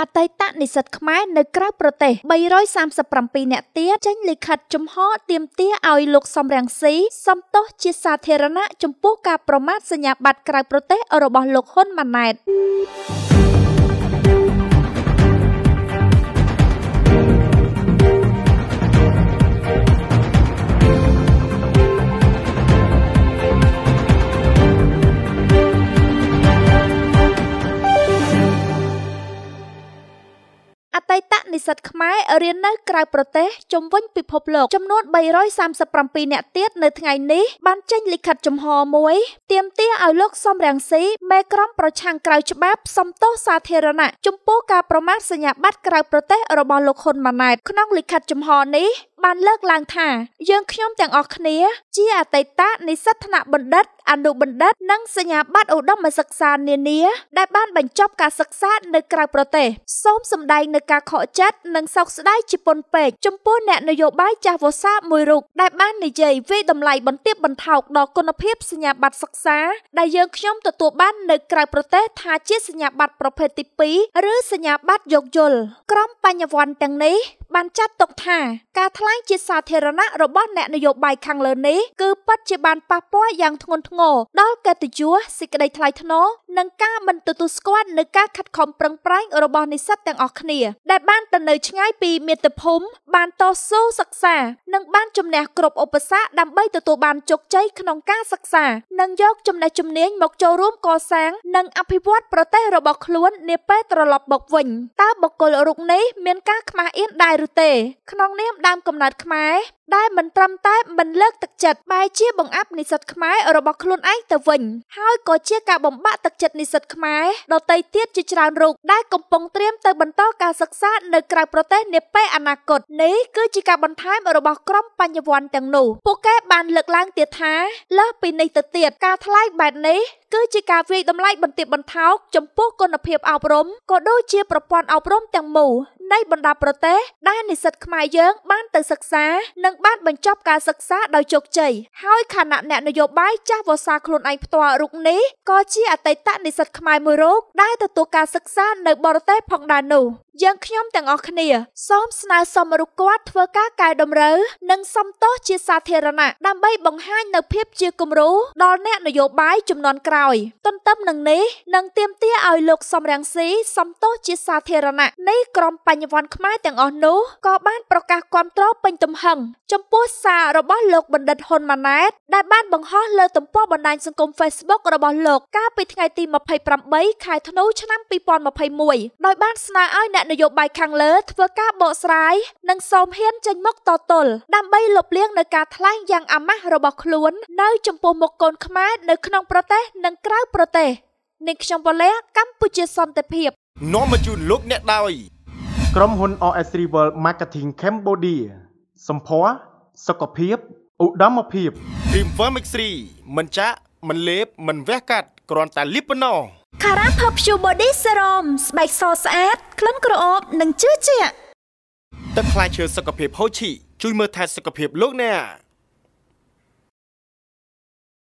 អតីតនិស្សិតខ្មែរនៅក្រៅប្រទេស337នាក់ទៀតចេញលិខិតចំហទាមទារឲ្យលោកសំរងស៊ីសំទោសជាសាធារណៈចំពោះការប្រមាថសញ្ញាបត្រក្រៅប្រទេសរបស់លោកហ៊ុនម៉ាណែតនិស្សិតខ្មែររៀននៅក្រៅប្រទេសជំវិញពិភពលោកចំនួន337នាក់ទៀតនៅថ្ងៃនេះបានចេញលិខិតចំហមួយទាមទារឲ្យលោកសំរងស៊ីមេក្រុមប្រឆាំងក្រៅច្បាប់សំទោសសាធារណៈចំពោះការប្រមាថសញ្ញាបត្រក្រៅប្រទេសរបស់លោកហ៊ុនម៉ាណែតក្នុងលិខិតចំហនេះបានលើកឡើងថាយើងខ្ញុំទាំងអស់គ្នាជាអតីតនិស្សិតថ្នាក់បណ្ឌិត អនុបណ្ឌិតនិងសញ្ញាបត្រឧត្តមសិក្សានានា ដែលបានបញ្ចប់ការសិក្សានៅក្រៅប្រទេសសូមសម្ដែងនូវការខកចិត្តនិងសោកស្ដាយជាពន់ពេកចំពោះអ្នកនយោបាយចាស់វស្សាមួយរូបដែលបាននិយាយវិតម្លៃបន្ទាបបន្ថោកដល់គុណភាពសញ្ញាបត្រសិក្សាដែលយើងខ្ញុំទទួលបាននៅក្រៅប្រទេសថាជាសញ្ញាបត្រប្រភេទទី2ឬសញ្ញាបត្រយោគយល់ក្រុមបញ្ញវន្តទាំងនេះបានចាត់ទុកថាការថ្លែងជាសាធារណៈរបស់អ្នកនយោបាយខាងលើនេះគឺពិតជាបានប៉ះពាល់យ៉ាងធ្ងន់ធ្ងរដល់កិត្តិយសសេចក្តីថ្លៃថ្នូរនិងការមិនទទួលស្គាល់នូវការខិតខំប្រឹងប្រែងរបស់និស្សិតទាំងអស់គ្នា ដែលបានទៅនៅឆ្ងាយពីមាតុភូមិបានតស៊ូសិក្សានិងបានជំនះគ្រប់ឧបសគ្គដើម្បីទទួលបានជោគជ័យក្នុងការសិក្សា និងយកចំណេះជំនាញមកចូលរួមកសាងនិងអភិវឌ្ឍប្រទេសរបស់ខ្លួននាពេលត្រឡប់មកវិញតើបុគ្គលរូបនេះមានការខ្មាស់អៀនដែរឬទេ ក្នុងនាមដើមកំណើតខ្មែរដែលមិនត្រឹមតែមិនលើកទឹកចិត្តបែជាបង្អាប់និស្សិតខ្មែររបស់ខ្លួនឯងទៅវិញហើយក៏ជាការបំបាក់ទឹកចិត្តនិស្សិតខ្មែរដទៃទៀតជាច្រើនរូបដែលកំពុងត្រៀមទៅបន្តការសិក្សា នៅក្រៅប្រទេសនាពេលអនាគតនេះគឺជាការបន្ថែមរបស់ក្រុម បញ្ញវន្តទាំងនោះពួកគេបានលើកឡើងទៀតថាលើសពីនេះទៅទៀតការថ្លែងបែបនេះគឺជាការវាយតម្លៃបន្តិចបន្តោកចំពោះគុណភាពអប់រំក៏ដូចជាប្រព័ន្ធអប់រំទាំងមូលនៃបណ្ដាប្រទេសដែលនិស្សិតខ្មែរយើងបានទៅសិក្សា និងបានបញ្ចប់ការសិក្សាដោយជោគជ័យហើយខណៈអ្នកនយោបាយចាស់វសាខ្លួនឯងផ្ទាល់រូបនេះក៏ជាអតីតនិស្សិតខ្មែរមួយរូបដែលទទួលការសិក្សានៅបរទេសផងដែរនោះយើងខ្ញុំទាំងអស់គ្នាសូមស្នើសុំរុកគាត់ធ្វើការកែតម្រូវនិងសំទោសជាសាធារណៈដើម្បីបង្ហាញនៅភាពជាគំរូដល់អ្នកនយោបាយចំនួនក្រោយទន្ទឹមនឹងនេះនឹងទៀមទាឲ្យលោកសំរងស៊ីសំទោសជាសាធារណៈនៃក្រមបញ្បញ្ញវន្តខ្មែរទាំងអស់នោះក៏បានប្រកាសគាំទ្រពេញទំហឹងចំពោះសាររបស់លោកបណ្ឌិតហ៊ុនម៉ាណែតដែលបានបង្ហោះលើទំព័របណ្ដាញសង្គម Facebook របស់លោកកាលពីថ្ងៃទី28ខែធ្នូឆ្នាំ2021ដោយបានស្នើឲ្យអ្នកនយោបាយខាងលើធ្វើការបកស្រាយនិងសូមហ៊ានចេញមុខតទល់ដើម្បីលុបលាងនៅការថ្លែងយ៉ាងអាម៉ាស់របស់ខ្លួន នៅ ចំពោះមុខកូនខ្មែរនៅក្នុងប្រទេស និងក្រៅប្រទេសនេះខ្ញុំវ៉ូលេកម្ពុជាសន្តិភាពនាំមកជូនលោកអ្នកដោយក្រុមហ៊ុន OS3 World Marketing Cambodia សម្ភារសុខភាពឧត្តមភាព Dreamwear Mix3 មិនចាក់មិនលេបមិនវះកាត់គ្រាន់តែលាបប៉ុណ្ណោះ Cara Perfume Body Serum ស្បែកសស្អាតក្លិនក្រអូបនិងជឿជាក់ទឹកផ្លែឈើសុខភាពហូជីជួយមើលថែសុខភាពលោកអ្នក